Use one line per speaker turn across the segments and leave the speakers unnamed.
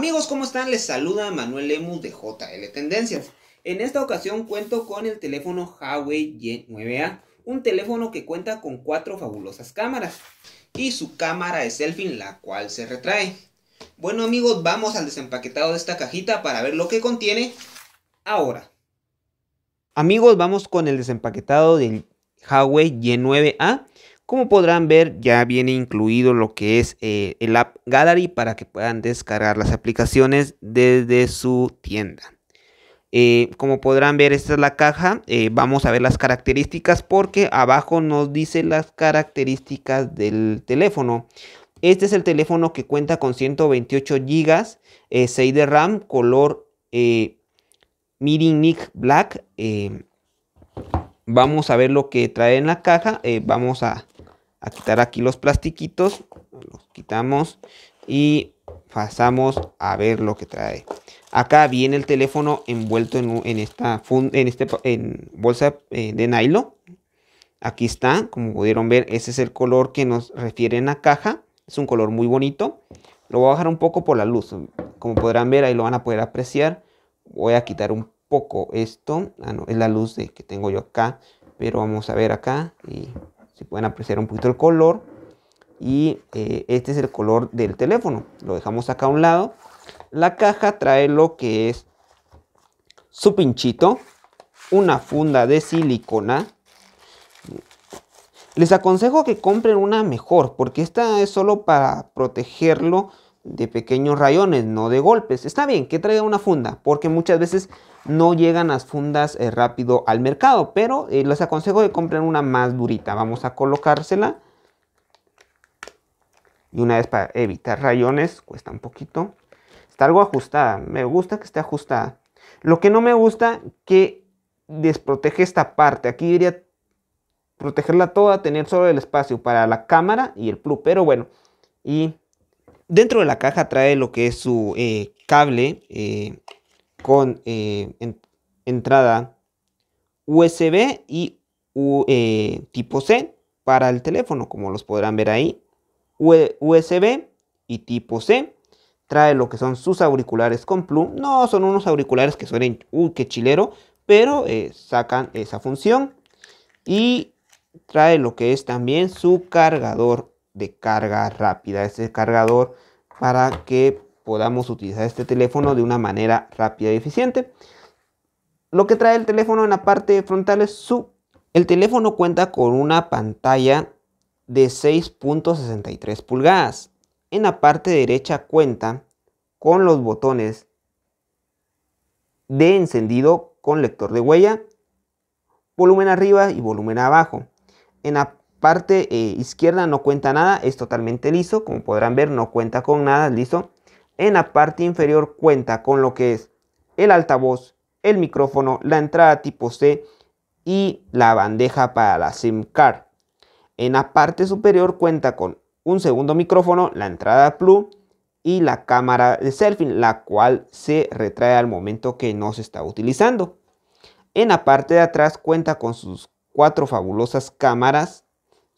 Amigos, ¿cómo están? Les saluda Manuel Lemus de JL Tendencias. En esta ocasión cuento con el teléfono Huawei Y9A, un teléfono que cuenta con cuatro fabulosas cámaras y su cámara de selfie la cual se retrae. Bueno amigos, vamos al desempaquetado de esta cajita para ver lo que contiene ahora. Amigos, vamos con el desempaquetado del Huawei Y9A como podrán ver, ya viene incluido lo que es eh, el App Gallery para que puedan descargar las aplicaciones desde su tienda. Eh, como podrán ver, esta es la caja. Eh, vamos a ver las características porque abajo nos dice las características del teléfono. Este es el teléfono que cuenta con 128 GB, 6 de RAM, color eh, Nick Black. vamos a ver lo que trae en la caja. vamos a a quitar aquí los plastiquitos. Los quitamos y pasamos a ver lo que trae. Acá viene el teléfono envuelto en, esta en este, en bolsa eh, de nylon. Aquí está, como pudieron ver, ese es el color que nos refiere en la caja. Es un color muy bonito. Lo voy a bajar un poco por la luz. Como podrán ver, ahí lo van a poder apreciar. Voy a quitar un poco esto. Ah, no, es la luz de, que tengo yo acá. Pero vamos a ver acá y se pueden apreciar un poquito el color y eh, este es el color del teléfono lo dejamos acá a un lado la caja trae lo que es su pinchito una funda de silicona les aconsejo que compren una mejor porque esta es solo para protegerlo de pequeños rayones, no de golpes. Está bien que traiga una funda, porque muchas veces no llegan las fundas eh, rápido al mercado, pero eh, les aconsejo de compren una más durita. Vamos a colocársela. Y una vez para evitar rayones, cuesta un poquito. Está algo ajustada, me gusta que esté ajustada. Lo que no me gusta que desprotege esta parte. Aquí diría protegerla toda, tener solo el espacio para la cámara y el plug, pero bueno. Y Dentro de la caja trae lo que es su eh, cable eh, con eh, entrada USB y tipo C para el teléfono, como los podrán ver ahí. USB y tipo C. Trae lo que son sus auriculares con plum. No son unos auriculares que suelen uy, qué chilero, pero sacan esa función. Y trae lo que es también su cargador de carga rápida, este cargador para que podamos utilizar este teléfono de una manera rápida y eficiente. Lo que trae el teléfono en la parte frontal es su... El teléfono cuenta con una pantalla de 6.63 pulgadas. En la parte derecha cuenta con los botones de encendido con lector de huella, volumen arriba y volumen abajo. En la parte eh, izquierda no cuenta nada, es totalmente liso, como podrán ver no cuenta con nada, listo. En la parte inferior cuenta con lo que es el altavoz, el micrófono, la entrada tipo C y la bandeja para la SIM card. En la parte superior cuenta con un segundo micrófono, la entrada plus y la cámara de selfie, la cual se retrae al momento que no se está utilizando. En la parte de atrás cuenta con sus cuatro fabulosas cámaras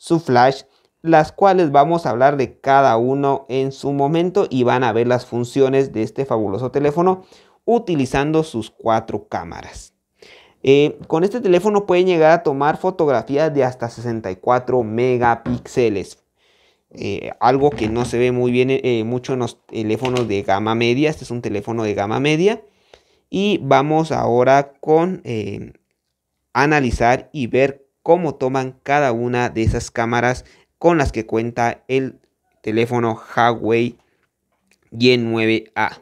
su flash, las cuales vamos a hablar de cada uno en su momento y van a ver las funciones de este fabuloso teléfono utilizando sus cuatro cámaras. Eh, con este teléfono pueden llegar a tomar fotografías de hasta 64 megapíxeles. Eh, algo que no se ve muy bien eh, mucho en los teléfonos de gama media. Este es un teléfono de gama media. Y vamos ahora con analizar y ver cómo toman cada una de esas cámaras con las que cuenta el teléfono Huawei Y9A.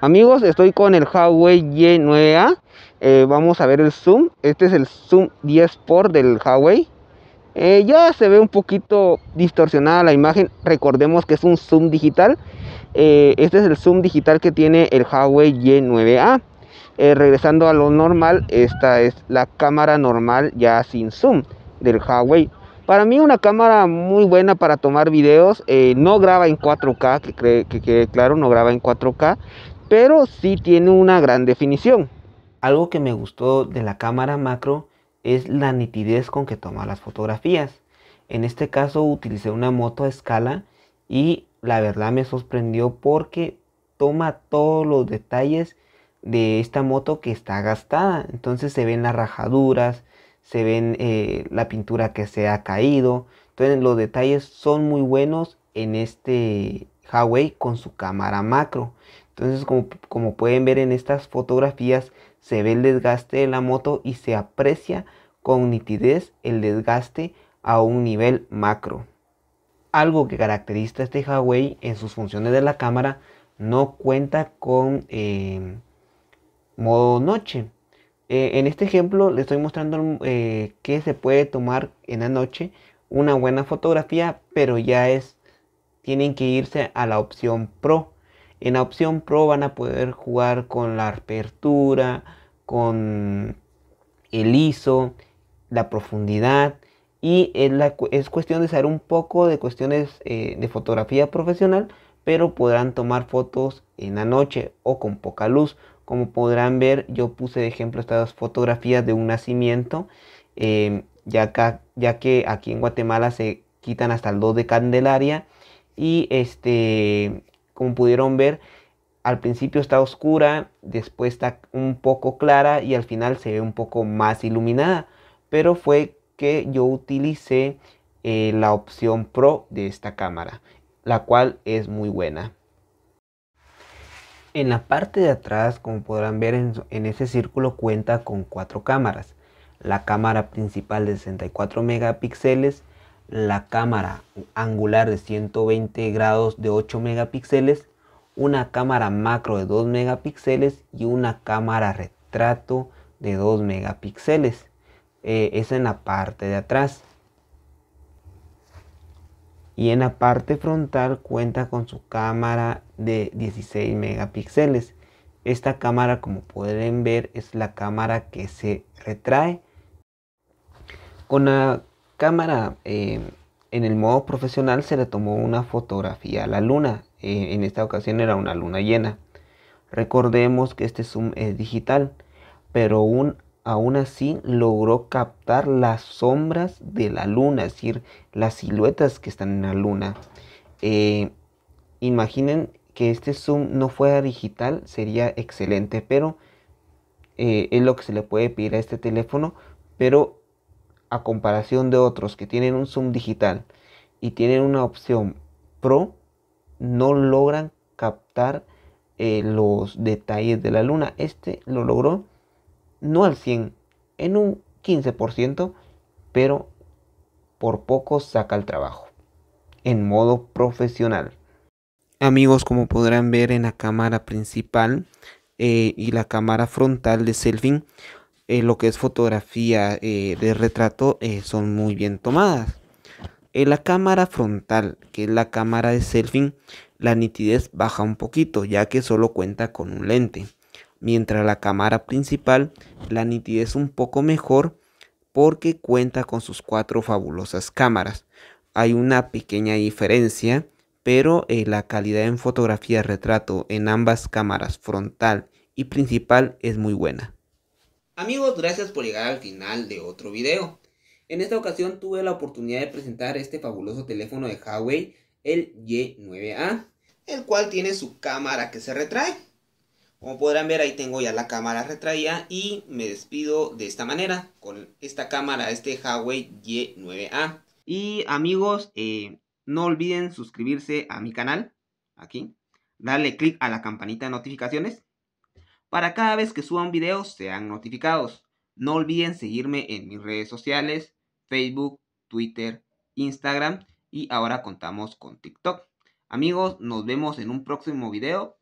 Amigos, estoy con el Huawei Y9A. Eh, vamos a ver el zoom. Este es el zoom 10 por del Huawei. Eh, ya se ve un poquito distorsionada la imagen. Recordemos que es un zoom digital. Eh, este es el zoom digital que tiene el Huawei Y9A. Eh, regresando a lo normal, esta es la cámara normal ya sin zoom del Huawei. Para mí una cámara muy buena para tomar videos, eh, no graba en 4K, que que quede claro, no graba en 4K, pero sí tiene una gran definición. Algo que me gustó de la cámara macro es la nitidez con que toma las fotografías. En este caso utilicé una moto a escala y la verdad me sorprendió porque toma todos los detalles de esta moto que está gastada. Entonces se ven las rajaduras, se ven eh, la pintura que se ha caído. Entonces los detalles son muy buenos en este Huawei con su cámara macro. Entonces como, pueden ver en estas fotografías se ve el desgaste de la moto y se aprecia con nitidez el desgaste a un nivel macro. Algo que caracteriza este Huawei en sus funciones de la cámara no cuenta con eh, modo noche. Eh, en este ejemplo le estoy mostrando eh, que se puede tomar en la noche una buena fotografía, pero ya es, tienen que irse a la opción Pro. En la opción Pro van a poder jugar con la apertura, con el ISO, la profundidad. Y es, la, cuestión de saber un poco de cuestiones eh, de fotografía profesional, pero podrán tomar fotos en la noche o con poca luz como podrán ver, yo puse de ejemplo estas fotografías de un nacimiento, em, ya, que, aquí en Guatemala se quitan hasta el 2 de Candelaria. Y este, como pudieron ver, al principio está oscura, después está un poco clara y al final se ve un poco más iluminada. Pero fue que yo utilicé eh, la opción Pro de esta cámara, la cual es muy buena. En la parte de atrás, como podrán ver en, ese círculo, cuenta con cuatro cámaras. La cámara principal de 64 megapíxeles, la cámara angular de 120 grados de 8 megapíxeles, una cámara macro de 2 megapíxeles y una cámara retrato de 2 megapíxeles. Esa eh, es en la parte de atrás y en la parte frontal cuenta con su cámara de 16 megapíxeles. Esta cámara como pueden ver es la cámara que se retrae. Con la cámara eh, en el modo profesional se le tomó una fotografía a la luna. Eh, en esta ocasión era una luna llena. Recordemos que este zoom es digital, pero un aún así logró captar las sombras de la luna, es decir, las siluetas que están en la luna. Eh, imaginen que este zoom no fuera digital, sería excelente, pero eh, es lo que se le puede pedir a este teléfono, pero a comparación de otros que tienen un zoom digital y tienen una opción pro, no logran captar eh, los detalles de la luna. Este lo logró no al 100, en un 15%, pero por poco saca el trabajo, en modo profesional. Amigos, como podrán ver en la cámara principal eh, y la cámara frontal de selfie, eh, lo que es fotografía eh, de retrato son muy bien tomadas. En la cámara frontal, que es la cámara de selfie, la nitidez baja un poquito, ya que solo cuenta con un lente mientras la cámara principal la nitidez un poco mejor porque cuenta con sus cuatro fabulosas cámaras. Hay una pequeña diferencia, pero eh, la calidad en fotografía retrato en ambas cámaras frontal y principal es muy buena. Amigos, gracias por llegar al final de otro video. En esta ocasión tuve la oportunidad de presentar este fabuloso teléfono de Huawei, el Y9A, el cual tiene su cámara que se retrae como podrán ver ahí tengo ya la cámara retraída y me despido de esta manera con esta cámara, este Huawei Y9A. Y amigos, eh, no olviden suscribirse a mi canal, aquí, darle clic a la campanita de notificaciones para cada vez que suban videos sean notificados. No olviden seguirme en mis redes sociales, Facebook, Twitter, Instagram y ahora contamos con TikTok. Amigos, nos vemos en un próximo video.